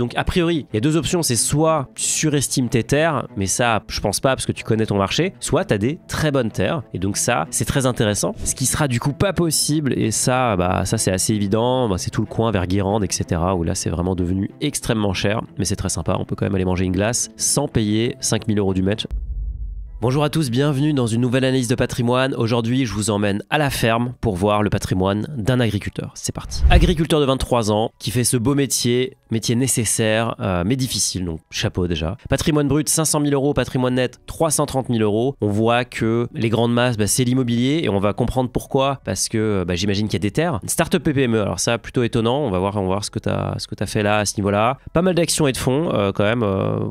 Donc a priori, il y a deux options, c'est soit tu surestimes tes terres, mais ça je pense pas parce que tu connais ton marché, soit tu as des très bonnes terres, et donc ça c'est très intéressant, ce qui sera du coup pas possible, et ça bah ça c'est assez évident, bah, c'est tout le coin vers Guérande, etc., où là c'est vraiment devenu extrêmement cher, mais c'est très sympa, on peut quand même aller manger une glace sans payer 5000 euros du match. Bonjour à tous, bienvenue dans une nouvelle analyse de patrimoine. Aujourd'hui, je vous emmène à la ferme pour voir le patrimoine d'un agriculteur. C'est parti. Agriculteur de 23 ans qui fait ce beau métier, métier nécessaire euh, mais difficile, donc chapeau déjà. Patrimoine brut 500 000 euros, patrimoine net 330 000 euros. On voit que les grandes masses, bah, c'est l'immobilier et on va comprendre pourquoi parce que bah, j'imagine qu'il y a des terres. Startup PPME, alors ça plutôt étonnant. On va voir, on voir ce que tu as, fait là à ce niveau-là. Pas mal d'actions et de fonds euh, quand même.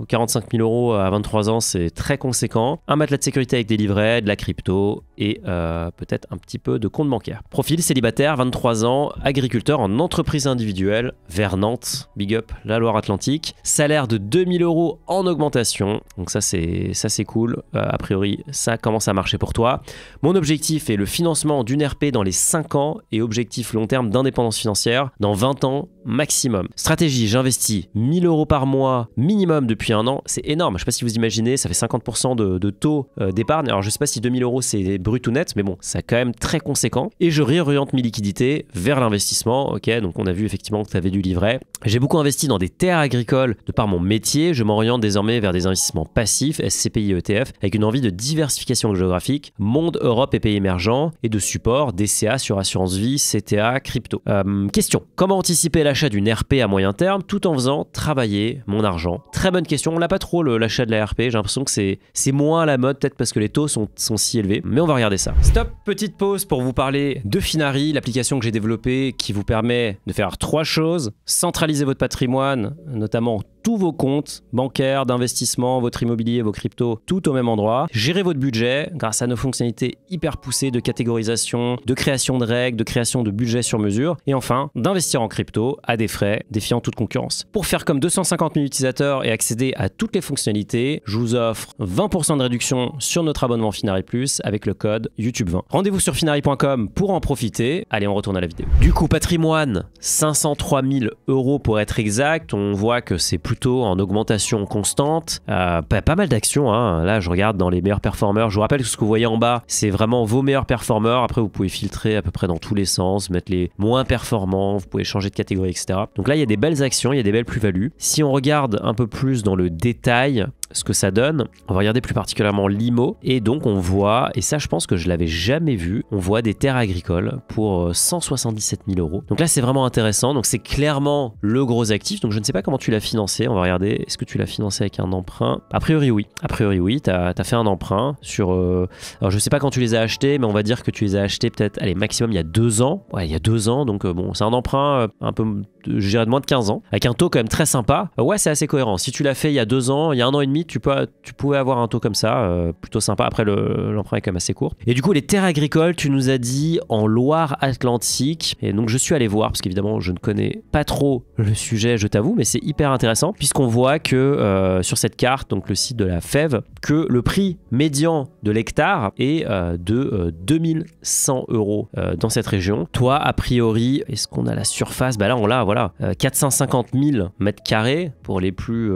45 euh, 000 euros à 23 ans, c'est très conséquent matelas de sécurité avec des livrets, de la crypto et euh, peut-être un petit peu de compte bancaire. Profil célibataire, 23 ans, agriculteur en entreprise individuelle, vers Nantes, big up, la Loire-Atlantique. Salaire de 2000 euros en augmentation, donc ça c'est ça c'est cool. Euh, a priori, ça commence à marcher pour toi. Mon objectif est le financement d'une RP dans les 5 ans et objectif long terme d'indépendance financière. Dans 20 ans, maximum. Stratégie, j'investis 1000 euros par mois minimum depuis un an, c'est énorme. Je sais pas si vous imaginez, ça fait 50% de, taux euh, d'épargne. Alors je sais pas si 2000 euros c'est brut ou net, mais bon, c'est quand même très conséquent. Et je réoriente mes liquidités vers l'investissement. Ok, donc on a vu effectivement que tu avais du livret. J'ai beaucoup investi dans des terres agricoles de par mon métier. Je m'oriente désormais vers des investissements passifs, SCPI ETF, avec une envie de diversification géographique, monde, Europe et pays émergents, et de support, DCA sur assurance vie, CTA, crypto. Euh, question, comment anticiper la d'une RP à moyen terme tout en faisant travailler mon argent Très bonne question, on l'a pas trop l'achat de la RP, j'ai l'impression que c'est moins à la mode, peut-être parce que les taux sont, sont si élevés, mais on va regarder ça. Stop, petite pause pour vous parler de Finari, l'application que j'ai développée qui vous permet de faire trois choses, centraliser votre patrimoine, notamment tous vos comptes bancaires, d'investissement, votre immobilier, vos cryptos, tout au même endroit. Gérer votre budget grâce à nos fonctionnalités hyper poussées de catégorisation, de création de règles, de création de budget sur mesure. Et enfin, d'investir en crypto à des frais, défiant toute concurrence. Pour faire comme 250 000 utilisateurs et accéder à toutes les fonctionnalités, je vous offre 20% de réduction sur notre abonnement Finari Plus avec le code YouTube20. Rendez-vous sur finari.com pour en profiter. Allez, on retourne à la vidéo. Du coup, patrimoine, 503 000 euros pour être exact. On voit que c'est plutôt en augmentation constante. Euh, pas, mal d'actions. Hein. Là, je regarde dans les meilleurs performeurs. Je vous rappelle que ce que vous voyez en bas, c'est vraiment vos meilleurs performeurs. Après, vous pouvez filtrer à peu près dans tous les sens, mettre les moins performants. Vous pouvez changer de catégorie donc là, il y a des belles actions, il y a des belles plus-values. Si on regarde un peu plus dans le détail, ce que ça donne. On va regarder plus particulièrement l'IMO. Et donc on voit, et ça je pense que je l'avais jamais vu, on voit des terres agricoles pour 177 euh, 000 euros. Donc là c'est vraiment intéressant. Donc c'est clairement le gros actif. Donc je ne sais pas comment tu l'as financé. On va regarder, est-ce que tu l'as financé avec un emprunt A priori oui. A priori oui, tu as, fait un emprunt sur... Euh, alors je ne sais pas quand tu les as achetés, mais on va dire que tu les as achetés peut-être, allez, maximum il y a deux ans. Ouais, il y a deux ans. Donc euh, bon, c'est un emprunt un peu, je dirais, de moins de 15 ans. Avec un taux quand même très sympa. ouais, c'est assez cohérent. Si tu l'as fait il y a deux ans, il y a un an et demi, tu, peux, tu pouvais avoir un taux comme ça, euh, plutôt sympa. Après, l'emprunt est quand même assez court. Et du coup, les terres agricoles, tu nous as dit en Loire-Atlantique. Et donc, je suis allé voir, parce qu'évidemment, je ne connais pas trop le sujet, je t'avoue, mais c'est hyper intéressant, puisqu'on voit que euh, sur cette carte, donc le site de la Fève, que le prix médian de l'hectare est euh, de 2100 euros dans cette région. Toi, a priori, est-ce qu'on a la surface Bah là, on l'a, voilà, 450 000 mètres carrés pour les plus,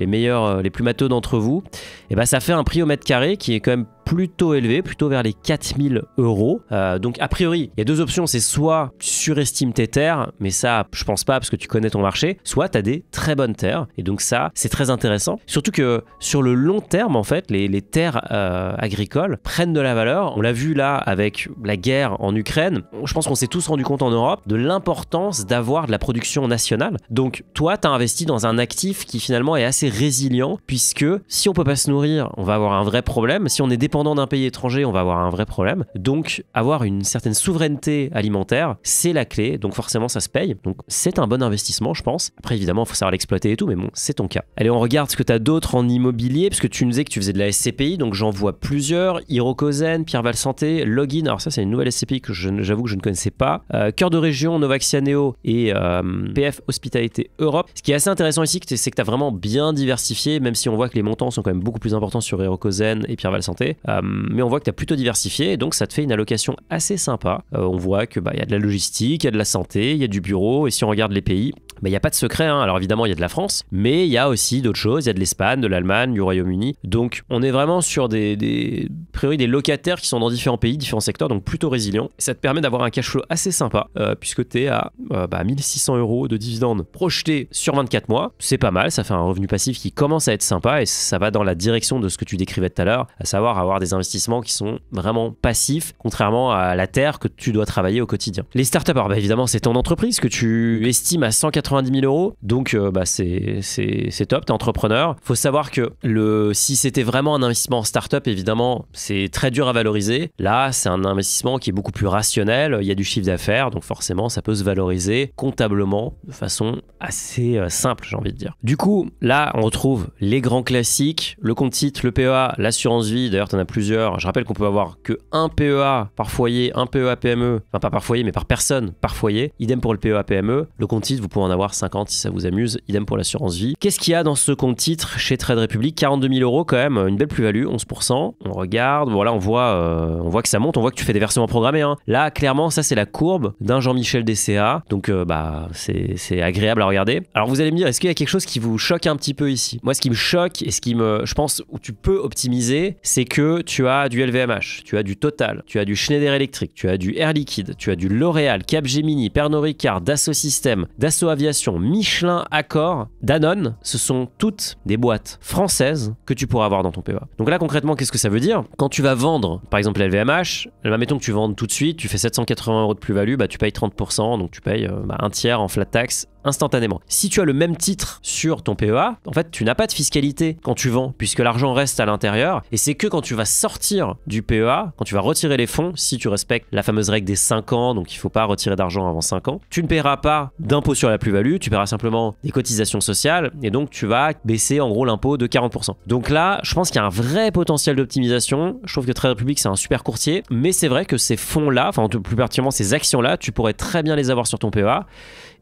les meilleurs, les plus matos d'entre vous, et eh ben ça fait un prix au mètre carré qui est quand même plutôt élevé, plutôt vers les 4000 euros. Euh, donc a priori, il y a deux options, c'est soit tu surestimes tes terres, mais ça je pense pas parce que tu connais ton marché, soit tu as des très bonnes terres, et donc ça c'est très intéressant. Surtout que sur le long terme en fait, les, terres euh, agricoles prennent de la valeur. On l'a vu là avec la guerre en Ukraine, je pense qu'on s'est tous rendu compte en Europe de l'importance d'avoir de la production nationale. Donc toi tu as investi dans un actif qui finalement est assez résilient, puisque si on peut pas se nourrir, on va avoir un vrai problème. Si on est dépendant d'un pays étranger, on va avoir un vrai problème. Donc, avoir une certaine souveraineté alimentaire, c'est la clé. Donc, forcément, ça se paye. Donc, c'est un bon investissement, je pense. Après, évidemment, il faut savoir l'exploiter et tout, mais bon, c'est ton cas. Allez, on regarde ce que tu as d'autre en immobilier, parce que tu nous disais que tu faisais de la SCPI, donc j'en vois plusieurs. Hirokozen, Val Santé, Login. Alors, ça, c'est une nouvelle SCPI que j'avoue que je ne connaissais pas. Euh, Cœur de région, Neo et euh, PF Hospitalité Europe. Ce qui est assez intéressant ici, c'est que tu as vraiment bien diversifié, même si on voit que les montants sont quand même beaucoup plus importants sur Hirokozen et Pierre Val Santé. Euh, mais on voit que tu as plutôt diversifié et donc ça te fait une allocation assez sympa. Euh, on voit que bah, y a de la logistique, il y a de la santé, il y a du bureau et si on regarde les pays, il n'y a pas de secret. Hein. Alors évidemment, il y a de la France, mais il y a aussi d'autres choses. Il y a de l'Espagne, de l'Allemagne, du Royaume-Uni. Donc on est vraiment sur des, priori des locataires qui sont dans différents pays, différents secteurs, donc plutôt résilients. ça te permet d'avoir un cash flow assez sympa, euh, puisque tu es à 1600 euh, bah, euros de dividendes projetés sur 24 mois. C'est pas mal, ça fait un revenu passif qui commence à être sympa et ça va dans la direction de ce que tu décrivais tout à l'heure, à savoir avoir des investissements qui sont vraiment passifs, contrairement à la terre que tu dois travailler au quotidien. Les startups, alors bah, évidemment, c'est ton entreprise que tu estimes à 180 90 000 euros. Donc, euh, bah, c'est, c'est, top, t'es entrepreneur. Faut savoir que le, si c'était vraiment un investissement en up évidemment, c'est très dur à valoriser. Là, c'est un investissement qui est beaucoup plus rationnel. Il y a du chiffre d'affaires, donc forcément, ça peut se valoriser comptablement de façon assez euh, simple, j'ai envie de dire. Du coup, là, on retrouve les grands classiques, le compte titre, le PEA, l'assurance vie. D'ailleurs, tu en as plusieurs. Je rappelle qu'on peut avoir que un PEA par foyer, un PEA PME, enfin pas par foyer, mais par personne par foyer. Idem pour le PEA PME. Le compte titre, vous pouvez en avoir 50 si ça vous amuse. Idem pour l'assurance vie. Qu'est-ce qu'il y a dans ce compte titre chez Trade Republic 42 000 euros quand même, une belle plus-value, 11%. On regarde, voilà, on voit, euh, on voit que ça monte, on voit que tu fais des versements programmés. Hein. Là, clairement, ça c'est la courbe d'un Jean-Michel DCA. Donc, euh, bah, c'est agréable à regarder. Alors, vous allez me dire, est-ce qu'il y a quelque chose qui vous choque un petit peu ici Moi, ce qui me choque et ce qui me, je pense, où tu peux optimiser, c'est que tu as du LVMH, tu as du Total, tu as du Schneider Electric, tu as du Air Liquide, tu as du L'Oréal, Capgemini, Pernod Ricard, Dassault Systèmes, Dassault Aviation Michelin Accord, Danone, ce sont toutes des boîtes françaises que tu pourras avoir dans ton PEA. Donc là concrètement, qu'est-ce que ça veut dire Quand tu vas vendre, par exemple LVMH, mettons que tu vendes tout de suite, tu fais 780 euros de plus-value, bah, tu payes 30%, donc tu payes euh, bah, un tiers en flat tax instantanément. Si tu as le même titre sur ton PEA, en fait, tu n'as pas de fiscalité quand tu vends, puisque l'argent reste à l'intérieur. Et c'est que quand tu vas sortir du PEA, quand tu vas retirer les fonds, si tu respectes la fameuse règle des 5 ans, donc il ne faut pas retirer d'argent avant 5 ans, tu ne paieras pas d'impôt sur la plus-value, tu paieras simplement des cotisations sociales, et donc tu vas baisser en gros l'impôt de 40%. Donc là, je pense qu'il y a un vrai potentiel d'optimisation. Je trouve que Trade Republic, c'est un super courtier, mais c'est vrai que ces fonds-là, enfin plus particulièrement ces actions-là, tu pourrais très bien les avoir sur ton PEA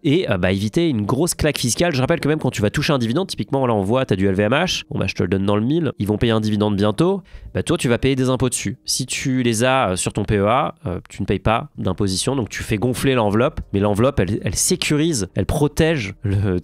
et euh, bah, éviter une grosse claque fiscale. Je rappelle que même quand tu vas toucher un dividende, typiquement là on voit, tu as du LVMH, bon bah je te le donne dans le mille, ils vont payer un dividende bientôt, bah toi tu vas payer des impôts dessus. Si tu les as euh, sur ton PEA, euh, tu ne payes pas d'imposition, donc tu fais gonfler l'enveloppe, mais l'enveloppe elle, sécurise, elle protège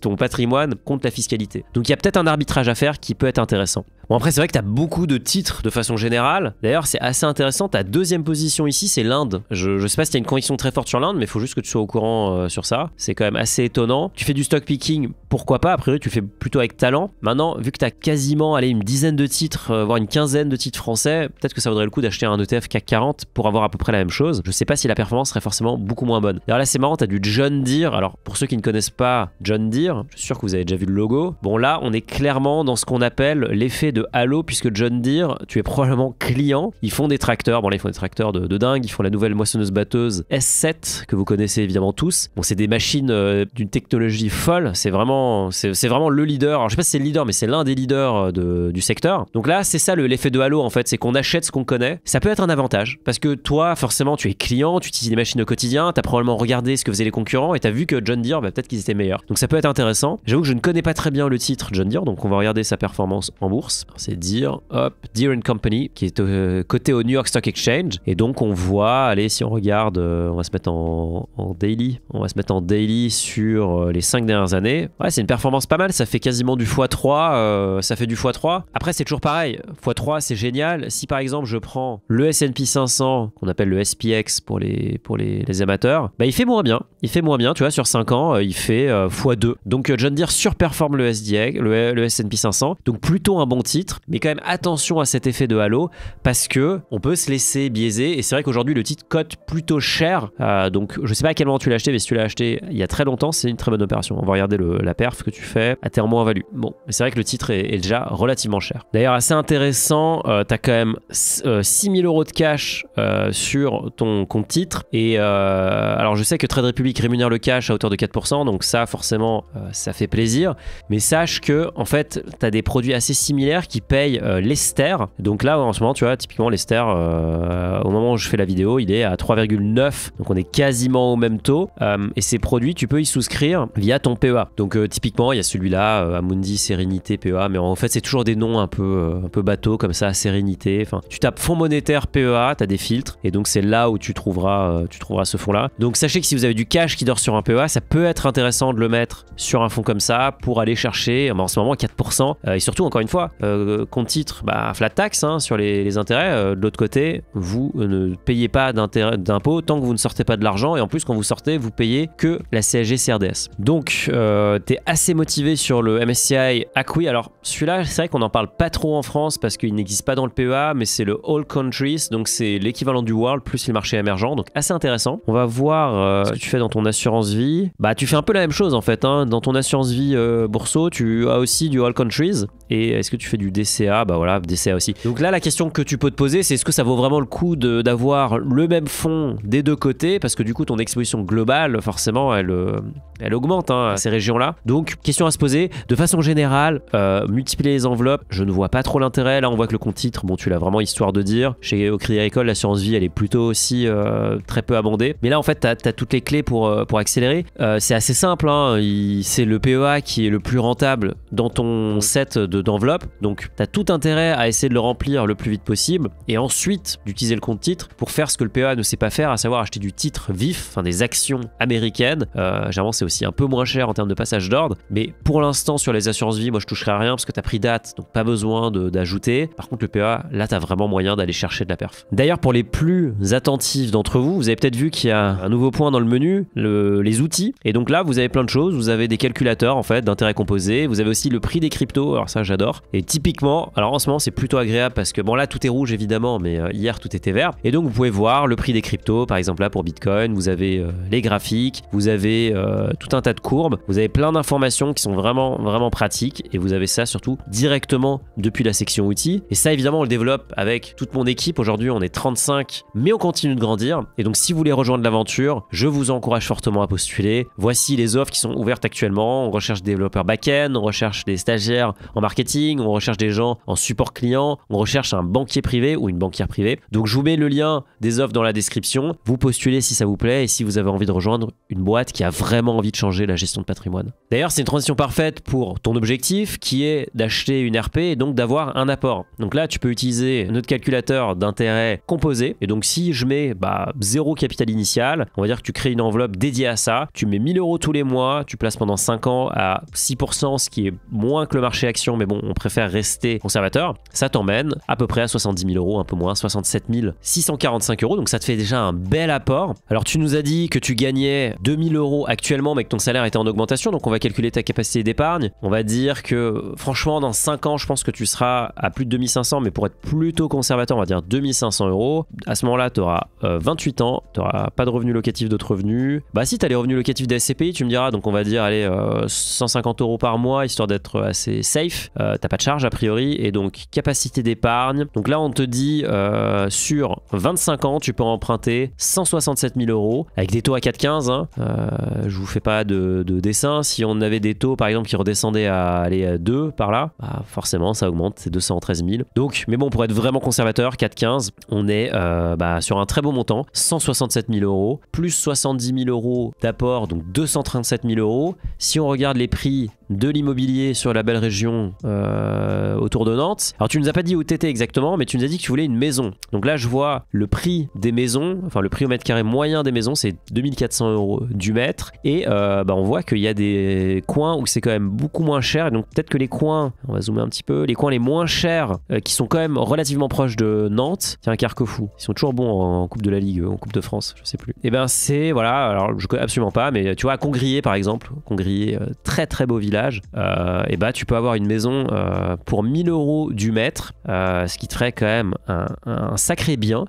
ton patrimoine contre la fiscalité. Donc il y a peut-être un arbitrage à faire qui peut être intéressant. Bon après c'est vrai que t'as beaucoup de titres de façon générale. D'ailleurs c'est assez intéressant, ta deuxième position ici c'est l'Inde. Je, je sais pas si t'as une conviction très forte sur l'Inde mais il faut juste que tu sois au courant euh, sur ça. C'est quand même assez étonnant. Tu fais du stock picking, pourquoi pas, a priori tu fais plutôt avec talent. Maintenant vu que t'as quasiment allé une dizaine de titres, euh, voire une quinzaine de titres français, peut-être que ça vaudrait le coup d'acheter un ETF CAC 40 pour avoir à peu près la même chose. Je sais pas si la performance serait forcément beaucoup moins bonne. Alors là c'est marrant, t'as du John Deere. Alors pour ceux qui ne connaissent pas John Deere, je suis sûr que vous avez déjà vu le logo. Bon là on est clairement dans ce qu'on appelle l'effet de Halo, puisque John Deere, tu es probablement client. Ils font des tracteurs. Bon, là, ils font des tracteurs de, dingue. Ils font la nouvelle moissonneuse-batteuse S7, que vous connaissez évidemment tous. Bon, c'est des machines euh, d'une technologie folle. C'est vraiment, c'est, vraiment le leader. Alors, je sais pas si c'est le leader, mais c'est l'un des leaders euh, du secteur. Donc là, c'est ça l'effet de Halo, en fait. C'est qu'on achète ce qu'on connaît. Ça peut être un avantage, parce que toi, forcément, tu es client, tu utilises des machines au quotidien, tu as probablement regardé ce que faisaient les concurrents et tu as vu que John Deere, bah, peut-être qu'ils étaient meilleurs. Donc ça peut être intéressant. J'avoue que je ne connais pas très bien le titre John Deere, donc on va regarder sa performance en bourse c'est dire, hop, Deer Company, qui est euh, coté au New York Stock Exchange. Et donc on voit, allez, si on regarde, euh, on va se mettre en, en, daily, on va se mettre en daily sur euh, les 5 dernières années. Ouais, c'est une performance pas mal, ça fait quasiment du x3, ça fait du x3. Après, c'est toujours pareil, x3, c'est génial. Si par exemple je prends le S&P 500, qu'on appelle le SPX pour les, pour les, amateurs, bah il fait moins bien, il fait moins bien, tu vois, sur 5 ans, il fait x2. Donc John Deere surperforme le le, le S&P 500, donc plutôt un bon titre titre. Mais quand même attention à cet effet de halo parce que on peut se laisser biaiser. Et c'est vrai qu'aujourd'hui le titre cote plutôt cher. Euh, donc je sais pas à quel moment tu l'as acheté, mais si tu l'as acheté il y a très longtemps, c'est une très bonne opération. On va regarder le, la perf que tu fais à ah, terre moins value. Bon, c'est vrai que le titre est, déjà relativement cher. D'ailleurs assez intéressant, euh, tu as quand même 6000 euh, euros de cash sur ton compte titre. Et alors je sais que Trade Republic rémunère le cash à hauteur de 4%, donc ça forcément ça fait plaisir. Mais sache que en fait tu as des produits assez similaires qui paye euh, Lester. Donc là, en ce moment, tu vois, typiquement, Lester, euh, au moment où je fais la vidéo, il est à 3,9. Donc on est quasiment au même taux. Euh, et ces produits, tu peux y souscrire via ton PEA. Donc typiquement, il y a celui-là, Amundi, Sérénité, PEA. Mais en fait, c'est toujours des noms un peu, un peu bateaux comme ça, Sérénité. Enfin, tu tapes fonds monétaire PEA, tu as des filtres. Et donc c'est là où tu trouveras, tu trouveras ce fonds-là. Donc sachez que si vous avez du cash qui dort sur un PEA, ça peut être intéressant de le mettre sur un fonds comme ça pour aller chercher, en ce moment, 4%. et surtout, encore une fois, euh, titre, bah, flat tax hein, sur les, intérêts. Euh, de l'autre côté, vous ne payez pas d'impôts tant que vous ne sortez pas de l'argent. Et en plus, quand vous sortez, vous payez que la CSG CRDS. Donc, tu euh, t'es assez motivé sur le MSCI Acqui. Alors, celui-là, c'est vrai qu'on n'en parle pas trop en France parce qu'il n'existe pas dans le PEA, mais c'est le All Countries. Donc, c'est l'équivalent du World plus le marché émergent. Donc, assez intéressant. On va voir ce que tu fais dans ton assurance vie. Bah, tu fais un peu la même chose en fait. Hein. Dans ton assurance vie bourseau, tu as aussi du All Countries et est-ce que tu fais du DCA Bah voilà, DCA aussi. Donc là, la question que tu peux te poser, c'est est-ce que ça vaut vraiment le coup d'avoir le même fonds des deux côtés Parce que du coup, ton exposition globale, forcément, elle, euh, elle augmente hein, ces régions-là. Donc, question à se poser. De façon générale, euh, multiplier les enveloppes, je ne vois pas trop l'intérêt. Là, on voit que le compte titre, bon, tu l'as vraiment histoire de dire. Chez Ocri École, l'assurance vie, elle est plutôt aussi euh, très peu abondée. Mais là, en fait, tu as, toutes les clés pour, pour accélérer. c'est assez simple. Hein. C'est le PEA qui est le plus rentable dans ton set de d'enveloppe. Donc tu as tout intérêt à essayer de le remplir le plus vite possible et ensuite d'utiliser le compte titre pour faire ce que le PA e ne sait pas faire, à savoir acheter du titre vif, enfin des actions américaines. Euh, généralement c'est aussi un peu moins cher en termes de passage d'ordre, mais pour l'instant sur les assurances vie, moi je toucherai à rien parce que tu as pris date, donc pas besoin d'ajouter. Par contre le PA, e là tu as vraiment moyen d'aller chercher de la perf. D'ailleurs pour les plus attentifs d'entre vous, vous avez peut-être vu qu'il y a un nouveau point dans le menu, les outils. Et donc là vous avez plein de choses, vous avez des calculateurs en fait d'intérêt composé, vous avez aussi le prix des cryptos. Alors ça j'adore. Et typiquement, alors en ce moment c'est plutôt agréable parce que bon là tout est rouge évidemment, mais euh, hier tout était vert. Et donc vous pouvez voir le prix des cryptos, par exemple là pour Bitcoin, vous avez euh, les graphiques, vous avez euh, tout un tas de courbes, vous avez plein d'informations qui sont vraiment vraiment pratiques et vous avez ça surtout directement depuis la section outils. Et ça évidemment on le développe avec toute mon équipe. Aujourd'hui on est 35, mais on continue de grandir. Et donc si vous voulez rejoindre l'aventure, je vous encourage fortement à postuler. Voici les offres qui sont ouvertes actuellement. On recherche des développeurs back-end, on recherche des stagiaires en marketing on recherche des gens en support client, on recherche un banquier privé ou une banquière privée. Donc je vous mets le lien des offres dans la description. Vous postulez si ça vous plaît et si vous avez envie de rejoindre une boîte qui a vraiment envie de changer la gestion de patrimoine. D'ailleurs, c'est une transition parfaite pour ton objectif qui est d'acheter une RP et donc d'avoir un apport. Donc là, tu peux utiliser notre calculateur d'intérêt composé. Et donc si je mets bah, zéro capital initial, on va dire que tu crées une enveloppe dédiée à ça, tu mets 1000 euros tous les mois, tu places pendant 5 ans à 6%, ce qui est moins que le marché action mais bon, on préfère rester conservateur, ça t'emmène à peu près à 70 000 euros, un peu moins, 67 645 euros. Donc ça te fait déjà un bel apport. Alors tu nous as dit que tu gagnais 000 euros actuellement, mais que ton salaire était en augmentation. Donc on va calculer ta capacité d'épargne. On va dire que franchement, dans 5 ans, je pense que tu seras à plus de 2500, mais pour être plutôt conservateur, on va dire 2500 euros. À ce moment-là, tu auras 28 ans, tu n'auras pas de revenus locatifs d'autres revenus. Bah si, tu as les revenus locatifs des SCPI, tu me diras. Donc on va dire, allez, 150 euh, euros par mois, histoire d'être assez safe. Euh, t'as pas de charge a priori, et donc capacité d'épargne. Donc là, on te dit euh, sur 25 ans, tu peux emprunter 167 000 euros avec des taux à 4,15. Hein. Euh, je vous fais pas de, dessin. Si on avait des taux par exemple qui redescendaient à, aller 2 par là, bah, forcément ça augmente, c'est 213 000. Donc, mais bon, pour être vraiment conservateur, 4,15, on est bah, sur un très beau montant, 167 000 euros, plus 70 000 euros d'apport, donc 237 000 euros. Si on regarde les prix de l'immobilier sur la belle région euh, autour de Nantes. Alors tu nous as pas dit où t'étais exactement, mais tu nous as dit que tu voulais une maison. Donc là, je vois le prix des maisons, enfin le prix au mètre carré moyen des maisons, c'est 2400 euros du mètre. Et euh, bah, on voit qu'il y a des coins où c'est quand même beaucoup moins cher. donc peut-être que les coins, on va zoomer un petit peu, les coins les moins chers, euh, qui sont quand même relativement proches de Nantes, tiens, Carquefou, ils sont toujours bons en, Coupe de la Ligue, en Coupe de France, je sais plus. Et eh ben c'est, voilà, alors je connais absolument pas, mais tu vois, à Congrier par exemple, Congrier, très très beau village euh, et bah, tu peux avoir une maison euh, pour 1000 euros du mètre, euh, ce qui te ferait quand même un, sacré bien.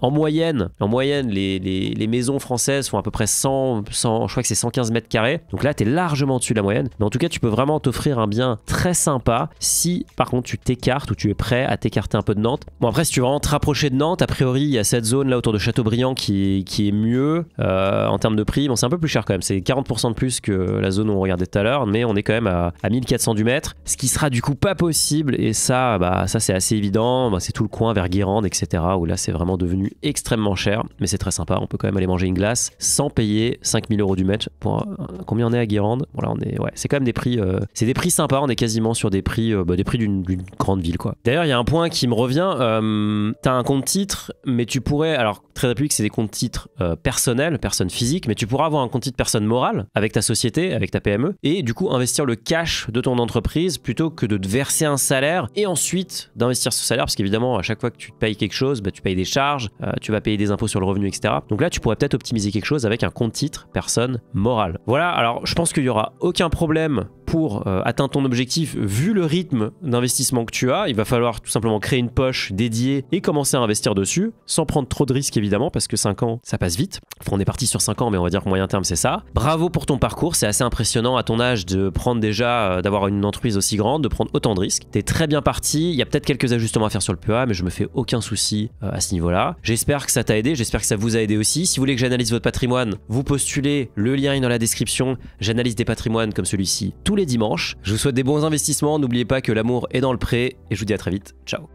en moyenne, en moyenne les, maisons françaises font à peu près 100, 100 je crois que c'est 115 mètres carrés. Donc là, tu es largement dessus de la moyenne. Mais en tout cas, tu peux vraiment t'offrir un bien très sympa si par contre tu t'écartes ou tu es prêt à t'écarter un peu de Nantes. Bon, après, si tu veux vraiment te de Nantes, a priori, il y a cette zone là autour de Châteaubriand qui, est mieux en termes de prix. Bon, c'est un peu plus cher quand même. C'est 40% de plus que la zone où on regardait tout à l'heure, mais on est quand même à, 1400 du mètre, ce qui sera du coup pas possible. Et ça, bah, ça c'est assez évident. Bah, c'est tout le coin vers Guérande, etc. où là c'est vraiment devenu extrêmement cher. Mais c'est très sympa. On peut quand même aller manger une glace sans payer 5000 euros du mètre. Pour, combien on est à Guérande Voilà, on est, ouais, c'est quand même des prix, euh, c'est des prix sympas. On est quasiment sur des prix, euh, bah, des prix d'une grande ville, quoi. D'ailleurs, il y a un point qui me revient. Euh, t'as un compte titre, mais tu pourrais, alors très que c'est des comptes titres personnels, personnes physiques mais tu pourras avoir un compte titre personne morale avec ta société, avec ta PME, et du coup investir le cash de ton entreprise plutôt que de te verser un salaire et ensuite d'investir ce salaire parce qu'évidemment à chaque fois que tu te payes quelque chose, bah, tu payes des charges, euh, tu vas payer des impôts sur le revenu, etc. Donc là tu pourrais peut-être optimiser quelque chose avec un compte titre personne morale. Voilà, alors je pense qu'il n'y aura aucun problème pour euh, atteindre ton objectif, vu le rythme d'investissement que tu as, il va falloir tout simplement créer une poche dédiée et commencer à investir dessus, sans prendre trop de risques évidemment, parce que 5 ans, ça passe vite. Enfin, on est parti sur 5 ans, mais on va dire que moyen terme, c'est ça. Bravo pour ton parcours, c'est assez impressionnant à ton âge de prendre déjà, euh, d'avoir une entreprise aussi grande, de prendre autant de risques. tu es très bien parti, il y a peut-être quelques ajustements à faire sur le PEA, mais je me fais aucun souci euh, à ce niveau-là. J'espère que ça t'a aidé, j'espère que ça vous a aidé aussi. Si vous voulez que j'analyse votre patrimoine, vous postulez, le lien est dans la description. J'analyse des patrimoines comme celui-ci les dimanches. Je vous souhaite des bons investissements, n'oubliez pas que l'amour est dans le prêt, et je vous dis à très vite, ciao